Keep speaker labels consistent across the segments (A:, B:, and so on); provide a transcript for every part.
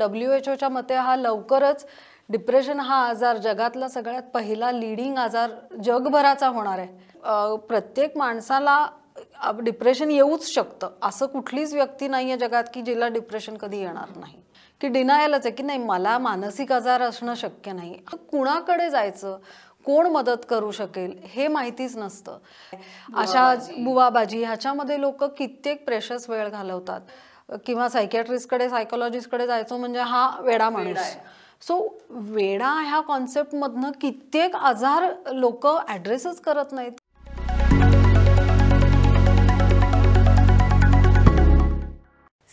A: W H ओच्या मते हा लवकरच डिप्रेशन हा आजार जगातला सगळ्यात पहिला लिडिंग आजार जगभराचा होणार आहे प्रत्येक माणसाला डिप्रेशन येऊच शकतं असं कुठलीच व्यक्ती नाही आहे जगात की जिला डिप्रेशन कधी येणार नाही की डिनायलच आहे की नाही मला मानसिक आजार असणं शक्य नाही कुणाकडे जायचं कोण मदत करू शकेल हे माहितीच नसतं अशा बुवाबाजी ह्याच्यामध्ये लोक कित्येक प्रेशस वेळ घालवतात किंवा सायकॅट्रिस्टकडे सायकोलॉजिस्टकडे जायचो म्हणजे हा वेडा माणूस सो वेडा ह्या कॉन्सेप्टमधनं कित्येक आजार लोक ॲड्रेसच करत नाहीत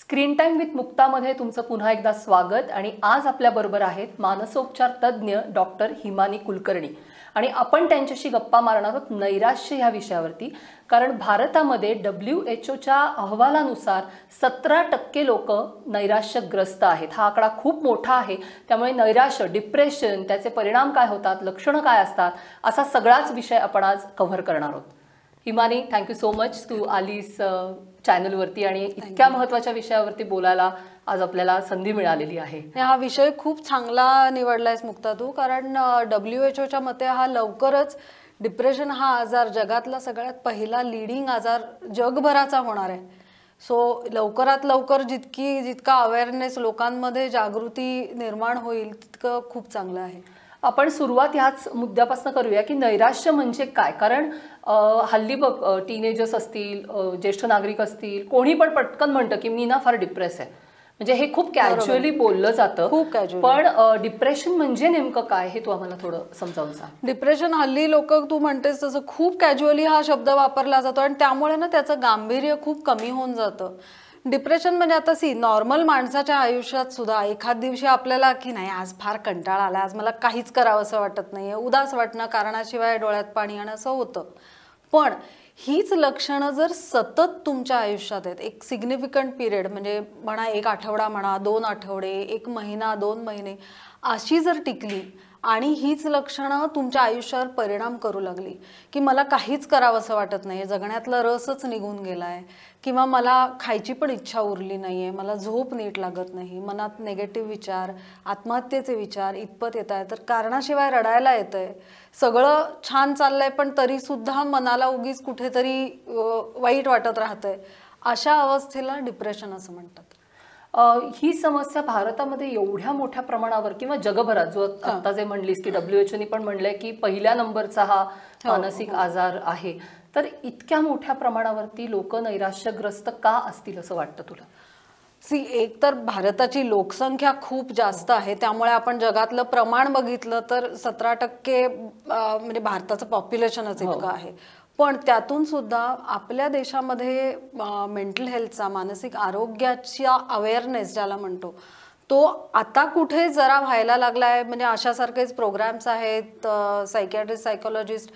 B: स्क्रीन टाईम विथ मुक्तामध्ये तुमचं पुन्हा एकदा स्वागत आणि आज आपल्याबरोबर आहेत मानसोपचार तज्ज्ञ डॉक्टर हिमानी कुलकर्णी आणि आपण त्यांच्याशी गप्पा मारणार आहोत नैराश्य ह्या विषयावरती कारण भारतामध्ये डब्ल्यू एच ओच्या अहवालानुसार सतरा टक्के लोक नैराश्यग्रस्त आहेत हा आकडा खूप मोठा आहे त्यामुळे नैराश्य डिप्रेशन त्याचे परिणाम काय होतात लक्षणं काय असतात असा सगळाच विषय आपण आज कव्हर करणार आहोत हिमानी थँक्यू सो मच तू आलीस चॅनलवरती आणि इतक्या महत्त्वाच्या विषयावरती बोलायला आज आपल्याला संधी मिळालेली आहे
A: हा विषय खूप चांगला निवडला मुक्ता तू कारण डब्ल्यू एच ओच्या मते हा लवकरच डिप्रेशन हा आजार जगातला सगळ्यात पहिला लिडिंग आजार जगभराचा होणार आहे सो लवकरात लवकर जितकी जितका अवेअरनेस लोकांमध्ये जागृती निर्माण होईल तितकं खूप चांगलं आहे आपण सुरुवात ह्याच मुद्द्यापासून
B: करूया की नैराश्य म्हणजे काय कारण हल्ली बघ टीनेजर्स असतील ज्येष्ठ नागरिक असतील कोणी पण पटकन म्हणतं की मी ना फार डिप्रेस आहे म्हणजे हे खूप कॅज्युअली बोललं जातं खूप कॅज्युअल पण डिप्रेशन म्हणजे नेमकं काय हे तू आम्हाला थोडं समजावून सांग
A: डिप्रेशन हल्ली लोक तू म्हणतेस तसं खूप कॅज्युअली हा शब्द वापरला जातो आणि त्यामुळे ना त्याचं गांभीर्य खूप कमी होऊन जातं डिप्रेशन म्हणजे आता सी नॉर्मल माणसाच्या आयुष्यात सुद्धा एखाद दिवशी आपल्याला की नाही आज फार कंटाळा आला आज मला काहीच करावं असं वाटत नाही आहे उदास वाटणं कारणाशिवाय डोळ्यात पाणी येणं असं होतं पण हीच लक्षणं जर सतत तुमच्या आयुष्यात आहेत एक सिग्निफिकंट पिरियड म्हणजे म्हणा एक आठवडा म्हणा दोन आठवडे एक महिना दोन महिने अशी जर टिकली आणि हीच लक्षणं तुमच्या आयुष्यावर परिणाम करू लागली की मला काहीच करावं असं वाटत नाही आहे जगण्यातला रसच निघून गेला आहे किंवा मला खायची पण इच्छा उरली नाही आहे मला झोप नीट लागत नाही मनात नेगेटिव्ह विचार आत्महत्येचे विचार इतपत येत आहे तर कारणाशिवाय रडायला येत आहे सगळं छान चाललं आहे पण तरीसुद्धा मनाला उगीच कुठेतरी वाईट वाटत राहतं आहे अशा अवस्थेला डिप्रेशन असं म्हणतात ही समस्या भारतामध्ये
B: एवढ्या मोठ्या प्रमाणावर किंवा जगभरात जो आता जे म्हणलीस की डब्ल्यू एच पण म्हणलंय की पहिल्या नंबरचा हा हो, मानसिक हो. आजार आहे तर इतक्या मोठ्या प्रमाणावरती लोक
A: नैराश्यग्रस्त का असतील असं वाटतं तुला सी एक तर भारताची लोकसंख्या खूप जास्त आहे त्यामुळे आपण जगातलं प्रमाण बघितलं तर सतरा टक्के म्हणजे भारताचं पॉप्युलेशनच हो. इतकं आहे पण त्यातून सुद्धा आपल्या देशामध्ये मेंटल हेल्थचा मानसिक आरोग्याच्या अवेअरनेस ज्याला म्हणतो तो आता कुठे जरा व्हायला लागला आहे म्हणजे अशासारखेच प्रोग्रॅम्स आहेत सायकॅट्रिस्ट सायकोलॉजिस्ट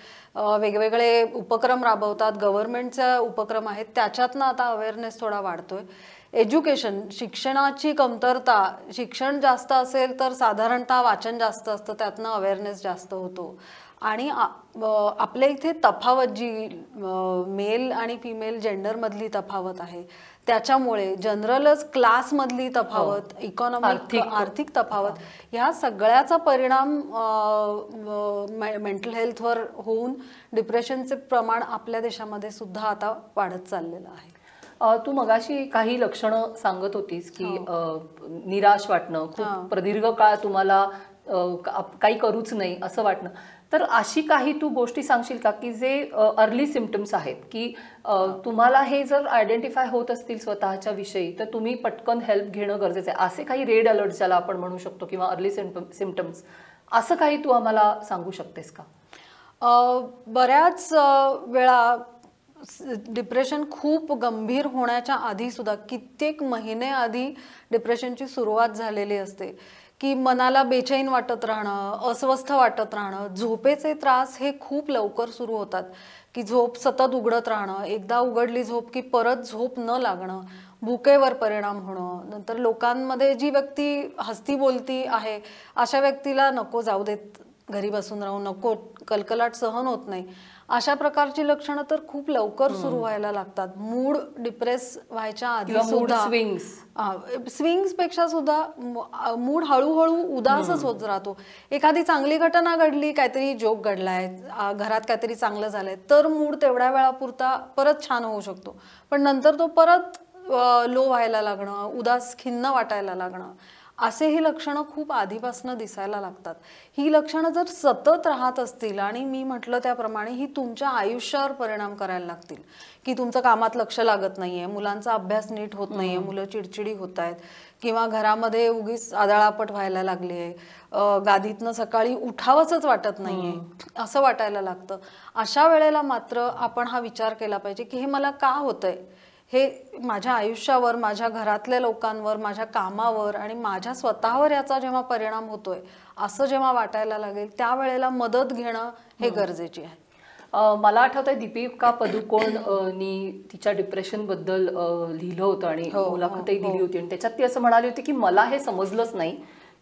A: वेगवेगळे उपक्रम राबवतात गव्हर्नमेंटचे उपक्रम आहेत त्याच्यातनं आता अवेअरनेस थोडा वाढतो आहे एज्युकेशन शिक्षणाची कमतरता शिक्षण जास्त असेल तर साधारणतः वाचन जास्त असतं त्यातनं अवेअरनेस जास्त होतो आणि आपल्या इथे तफावत जी मेल आणि फिमेल मधली तफावत आहे त्याच्यामुळे जनरलच क्लासमधली तफावत इकॉनॉमिक हो. आर्थिक तफावत ह्या सगळ्याचा परिणाम मेंटल हेल्थवर होऊन डिप्रेशनचे प्रमाण आपल्या देशामध्ये सुद्धा आता वाढत चाललेलं आहे
B: तू मगाशी काही लक्षणं सांगत होतीस की हो. निराश वाटणं खूप प्रदीर्घ काळ तुम्हाला काही करूच नाही असं वाटणं तर अशी काही तू गोष्टी सांगशील का की जे अर्ली सिमटम्स आहेत की तुम्हाला हे जर आयडेंटिफाय होत असतील स्वतःच्या विषयी तर तुम्ही पटकन हेल्प घेणं गरजेचं आहे असे काही रेड अलर्ट ज्याला आपण म्हणू शकतो किंवा अर्ली सिमटम सिमटम्स असं काही तू आम्हाला सांगू शकतेस का
A: बऱ्याच वेळा डिप्रेशन खूप गंभीर होण्याच्या आधी सुद्धा कित्येक महिने आधी डिप्रेशनची सुरुवात झालेली असते की मनाला बेचैन वाटत राहणं अस्वस्थ वाटत राहणं झोपेचे त्रास हे खूप लवकर सुरू होतात की झोप सतत उघडत राहणं एकदा उघडली झोप की परत झोप न लागणं भुकेवर परिणाम होणं नंतर लोकांमध्ये जी व्यक्ती हस्ती बोलती आहे अशा व्यक्तीला नको जाऊ देत घरी बसून राहू नको कलकलाट सहन होत नाही अशा प्रकारची लक्षणं तर खूप लवकर सुरू व्हायला लागतात मूड डिप्रेस व्हायच्या आधी सुद्धा स्विंग्स पेक्षा सुद्धा मूड हळूहळू उदासच होत राहतो एखादी चांगली घटना घडली काहीतरी जोक घडलाय घरात काहीतरी चांगलं झालंय तर मूड तेवढ्या वेळापुरता परत छान होऊ शकतो पण नंतर तो परत लो व्हायला लागणं उदास खिन्न वाटायला लागणं असे ही लक्षणं खूप आधीपासून दिसायला लागतात ही लक्षणं जर सतत राहत असतील आणि मी म्हटलं त्याप्रमाणे ही तुमच्या आयुष्यावर परिणाम करायला लागतील की तुमचं कामात लक्ष लागत नाहीये मुलांचा अभ्यास नीट होत नाहीये मुलं चिडचिडी होत आहेत किंवा घरामध्ये उगीच आदळापट व्हायला लागली आहे गादीतनं सकाळी उठावंच वाटत नाहीये असं वाटायला लागतं अशा वेळेला मात्र आपण हा विचार केला पाहिजे की हे मला का होतंय हे माझ्या आयुष्यावर माझ्या घरातल्या लोकांवर माझ्या कामावर आणि माझ्या स्वतःवर याचा जेव्हा परिणाम होतोय असं जेव्हा वाटायला लागेल त्यावेळेला मदत घेणं हे गरजेची
B: आहे मला आठवतंय दीपिका पदुकोण तिच्या डिप्रेशनबद्दल लिहिलं होतं आणि हो, मुलाखतही हो, दिली हो. होती आणि त्याच्यात ती असं म्हणाली होती की मला हे समजलंच नाही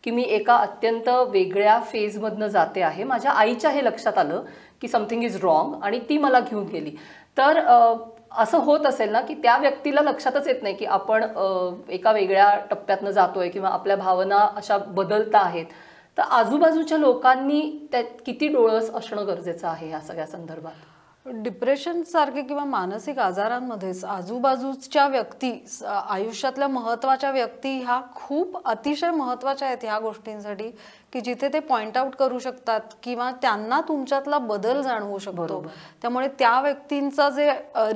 B: की मी एका अत्यंत वेगळ्या फेजमधनं जाते आहे माझ्या आईच्या हे लक्षात आलं की समथिंग इज रॉंग आणि ती मला घेऊन गेली तर असं होत असेल ना की त्या व्यक्तीला लक्षातच येत नाही की आपण एका वेगळ्या टप्प्यातनं जातोय किंवा आपल्या भावना अशा बदलता आहेत तर आजूबाजूच्या लोकांनी त्या किती डोळस असणं
A: गरजेचं आहे या सगळ्या संदर्भात डिप्रेशन सारखे किंवा मानसिक आजारांमध्येच आजूबाजूच्या व्यक्ती आयुष्यातल्या महत्त्वाच्या व्यक्ती ह्या खूप अतिशय महत्त्वाच्या आहेत ह्या गोष्टींसाठी की जिथे ते पॉइंट आउट करू शकतात किंवा त्यांना तुमच्यातला बदल जाणवू शकतो त्यामुळे त्या व्यक्तींचा जे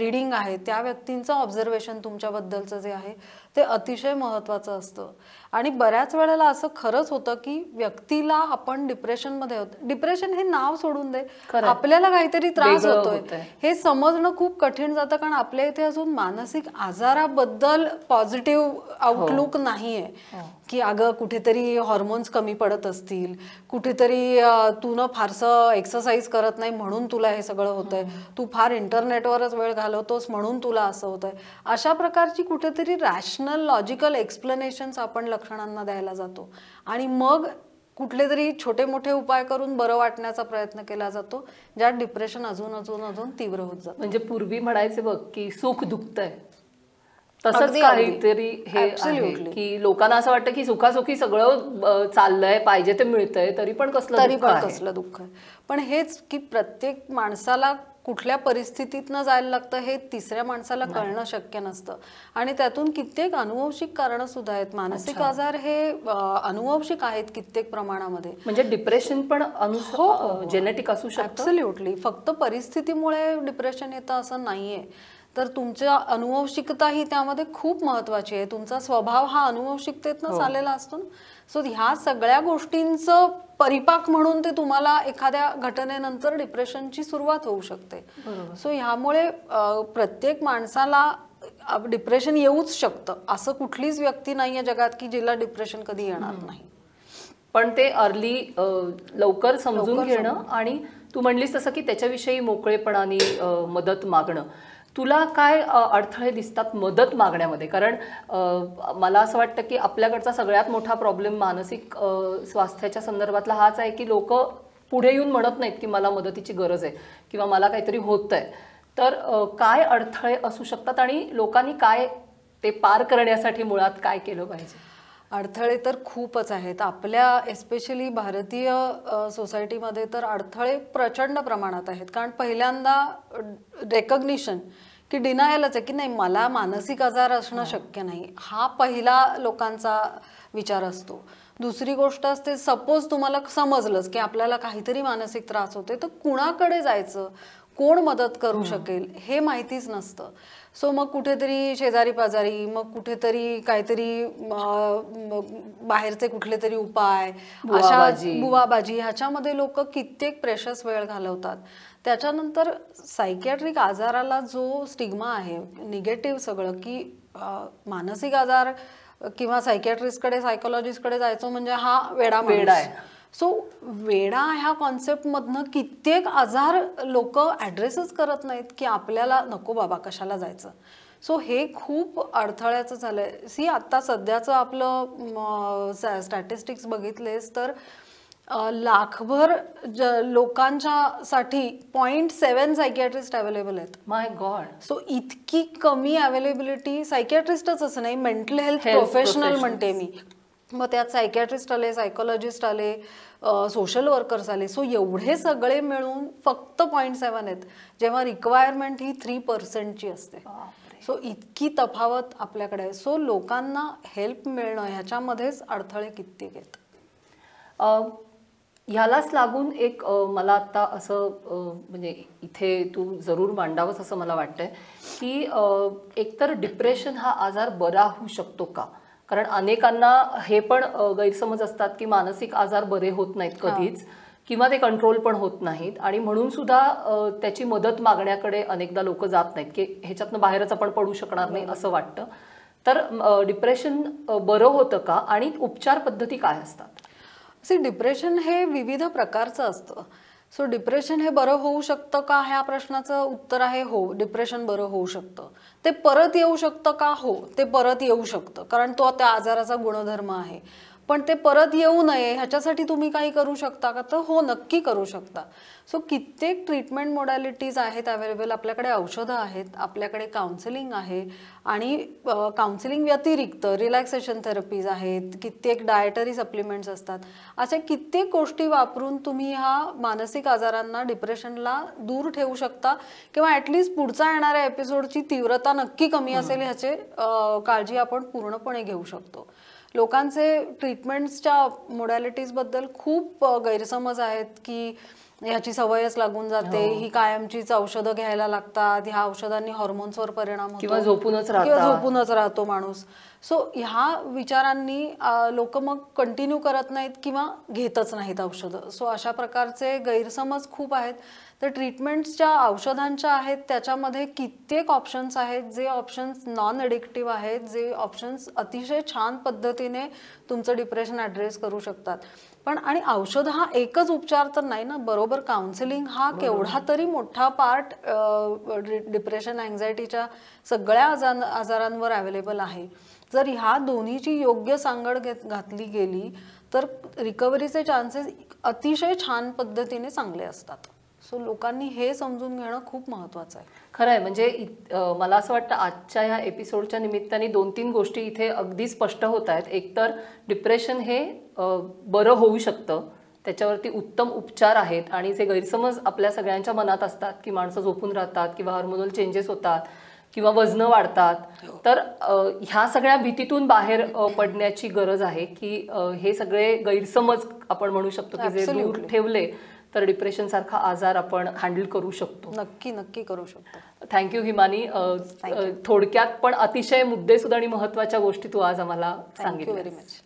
A: रिडिंग आहे त्या व्यक्तींचं ऑब्झर्वेशन तुमच्याबद्दलचं जे आहे ते अतिशय महत्त्वाचं असतं आणि बऱ्याच वेळेला असं खरंच होतं की व्यक्तीला आपण डिप्रेशनमध्ये होतो डिप्रेशन हे नाव सोडून दे आपल्याला काहीतरी त्रास होतोय हे समजणं खूप कठीण जातं कारण आपल्या इथे अजून मानसिक आजाराबद्दल पॉझिटिव्ह हो. आउटलुक नाहीये हो. की अगं कुठेतरी हॉर्मोन्स कमी पडत असतात असतील कुठेतरी तू ना फारसं एक्सरसाइज करत नाही म्हणून तुला हे सगळं होतंय तू फार इंटरनेटवरच वेळ घालवतोस म्हणून तुला असं होतंय अशा प्रकारची कुठेतरी रॅशनल लॉजिकल एक्सप्लेनेशन्स आपण लक्षणांना द्यायला जातो आणि मग कुठले तरी छोटे मोठे उपाय करून बरं वाटण्याचा प्रयत्न केला जातो ज्यात डिप्रेशन अजून अजून अजून तीव्र होत जात म्हणजे पूर्वी म्हणायचे बघ की सुख आहे
B: तसंच काहीतरी हे की लोकांना असं वाटतं की सुखासुखी
A: सगळं चाललंय पाहिजे ते मिळतंय तरी पण कसलं तरी पण कसलं दुःख आहे पण हेच की प्रत्येक माणसाला कुठल्या परिस्थितीतनं जायला लागतं हे तिसऱ्या माणसाला कळणं शक्य नसतं आणि त्यातून कित्येक अनुवंशिक कारण सुद्धा आहेत मानसिक आजार हे अनुवंशिक आहेत कित्येक प्रमाणामध्ये म्हणजे डिप्रेशन पण जेनेटिक हो. असू शकतं फक्त परिस्थितीमुळे डिप्रेशन येतं असं नाहीये तर तुमच्या अनुवंशिकता ही त्यामध्ये खूप महत्वाची आहे तुमचा स्वभाव हा अनुवंशिकतेतन आलेला हो. असतो सो ह्या सगळ्या गोष्टींचं परिपाक म्हणून ते तुम्हाला एखाद्या घटनेनंतर डिप्रेशनची सुरुवात होऊ शकते सो ह्यामुळे प्रत्येक माणसाला डिप्रेशन येऊच शकतं असं कुठलीच व्यक्ती नाही आहे जगात की जिला डिप्रेशन कधी येणार नाही पण ते अर्ली
B: लवकर समजून घेणं
A: आणि तू म्हणलीस
B: तसं की त्याच्याविषयी मोकळेपणाने मदत मागणं तुला काय अडथळे दिसतात मदत मागण्यामध्ये कारण मला असं वाटतं की आपल्याकडचा सगळ्यात मोठा प्रॉब्लेम मानसिक स्वास्थ्याच्या संदर्भातला हाच आहे की लोक पुढे येऊन म्हणत नाहीत की मला मदतीची गरज आहे किंवा मला काहीतरी होतं आहे तर काय अडथळे असू शकतात आणि
A: लोकांनी काय ते पार करण्यासाठी मुळात काय केलं पाहिजे अडथळे तर खूपच आहेत आपल्या एस्पेशली भारतीय सोसायटीमध्ये तर अडथळे प्रचंड प्रमाणात आहेत कारण पहिल्यांदा रेकग्निशन की डिनायलच आहे की नाही मला मानसिक आजार असणं हो. शक्य नाही हा पहिला लोकांचा विचार असतो दुसरी गोष्ट असते सपोज तुम्हाला समजलंच की आपल्याला काहीतरी मानसिक त्रास होते तर कुणाकडे जायचं कोण मदत करू शकेल हे माहितीच नसतं सो मग कुठेतरी शेजारी पाजारी मग कुठेतरी काहीतरी बाहेरचे कुठले तरी उपाय अशा बुवाबाजी ह्याच्यामध्ये लोक कित्येक प्रेशस वेळ घालवतात त्याच्यानंतर सायकॅट्रिक आजाराला जो स्टिग्मा आहे निगेटिव्ह सगळं की मानसिक आजार किंवा सायकॅट्रिस्टकडे सायकोलॉजिस्टकडे जायचो म्हणजे हा वेडा वेडा आहे सो वेडा ह्या कॉन्सेप्टमधनं कित्येक आजार लोक ॲड्रेसच करत नाहीत की आपल्याला नको बाबा कशाला जायचं सो हे खूप अडथळ्याचं झालं आहे सी आत्ता सध्याचं आपलं स्टॅटिस्टिक्स बघितलेस तर लाखभर ज लोकांच्यासाठी पॉईंट सेवन सायकॅट्रिस्ट अवेलेबल आहेत माय गॉड सो इतकी कमी अवेलेबिलिटी सायकॅट्रिस्टच असं नाही मेंटल हेल्थ प्रोफेशनल म्हणते मी मग त्यात सायकॅट्रिस्ट आले सायकोलॉजिस्ट आले सोशल वर्कर्स आले सो एवढे सगळे मिळून फक्त पॉईंट सेवन आहेत जेव्हा रिक्वायरमेंट ही थ्री पर्सेंटची असते सो इतकी तफावत आपल्याकडे आहे सो लोकांना हेल्प मिळणं ह्याच्यामध्येच अडथळे कित्येक आहेत ह्यालाच लागून एक मला आत्ता असं
B: म्हणजे इथे तू जरूर मांडावंच असं मला वाटतंय की एकतर डिप्रेशन हा आजार बरा होऊ शकतो का कारण अनेकांना हे पण गैरसमज असतात की मानसिक आजार बरे होत नाहीत कधीच किंवा ते कंट्रोल पण होत नाहीत आणि म्हणून सुद्धा त्याची मदत मागण्याकडे अनेकदा लोक जात नाहीत की ह्याच्यातनं बाहेरच आपण पडू शकणार नाही असं वाटतं तर डिप्रेशन बरं होतं का आणि उपचार पद्धती
A: काय असतात असे डिप्रेशन हे विविध प्रकारचं असतं सो डिप्रेशन हे बरं होऊ शकतं का ह्या प्रश्नाचं उत्तर आहे हो डिप्रेशन बरं होऊ शकतं ते परत येऊ शकतं का हो ते परत येऊ शकतं कारण तो त्या आजाराचा गुणधर्म आहे पण ते परत येऊ नये ह्याच्यासाठी तुम्ही काही करू शकता का तर हो नक्की करू शकता सो कित्येक ट्रीटमेंट मोडॅलिटीज आहेत अवेलेबल आपल्याकडे औषधं आहेत आपल्याकडे काउन्सिलिंग आहे आणि काउन्सिलिंग व्यतिरिक्त रिलॅक्सेशन थेरपीज आहेत कित्येक डायटरी सप्लिमेंट्स असतात अशा कित्येक गोष्टी वापरून तुम्ही ह्या मानसिक आजारांना डिप्रेशनला दूर ठेवू शकता किंवा ॲटलिस्ट पुढचा येणाऱ्या एपिसोडची तीव्रता नक्की कमी असेल ह्याचे काळजी आपण पूर्णपणे घेऊ शकतो लोकांचे ट्रीटमेंट्सच्या मोडॅलिटीजबद्दल खूप गैरसमज आहेत की ह्याची सवयच लागून जाते हो. ही कायमचीच औषधं घ्यायला लागतात ह्या औषधांनी हॉर्मोन्सवर परिणाम किंवा झोपूनच किंवा झोपूनच राहतो माणूस सो ह्या विचारांनी लोक मग कंटिन्यू करत नाहीत किंवा घेतच नाहीत औषधं सो अशा प्रकारचे गैरसमज खूप आहेत तर ट्रीटमेंट्सच्या औषधांच्या आहेत त्याच्यामध्ये कित्येक ऑप्शन्स आहेत जे ऑप्शन्स नॉन एडिक्टिव्ह आहेत जे ऑप्शन्स अतिशय छान पद्धतीने तुमचं डिप्रेशन ॲड्रेस करू शकतात पण आणि औषध हा एकच उपचार तर नाही ना बरोबर काउन्सिलिंग हा केवढा तरी मोठा पार्ट डिप्रेशन अँझायटीच्या सगळ्या आजार आजारांवर अवेलेबल आहे जर ह्या दोन्हीची योग्य सांगड घेत घातली गेली तर रिकव्हरीचे चान्सेस अतिशय छान पद्धतीने चांगले असतात सो
B: लोकांनी हे समजून घेणं खूप महत्वाचं आहे खरं आहे म्हणजे मला असं वाटतं आजच्या ह्या एपिसोडच्या निमित्ताने दोन तीन गोष्टी इथे अगदी स्पष्ट होत आहेत एकतर डिप्रेशन हे बरं होऊ शकतं त्याच्यावरती उत्तम उपचार आहेत आणि जे गैरसमज आपल्या सगळ्यांच्या मनात असतात की माणसं झोपून राहतात किंवा हार्मोनल चेंजेस होतात किंवा वजनं वाढतात हो. तर ह्या सगळ्या भीतीतून बाहेर पडण्याची गरज आहे की हे सगळे गैरसमज आपण म्हणू शकतो की जे दूर ठेवले तर डिप्रेशन सारखा आजार आपण हँडल करू शकतो नक्की नक्की करू शकतो थँक्यू हिमानी थोडक्यात पण अतिशय सुद्धा आणि महत्वाच्या गोष्टी तू आज आम्हाला सांगितलं व्हेरी मच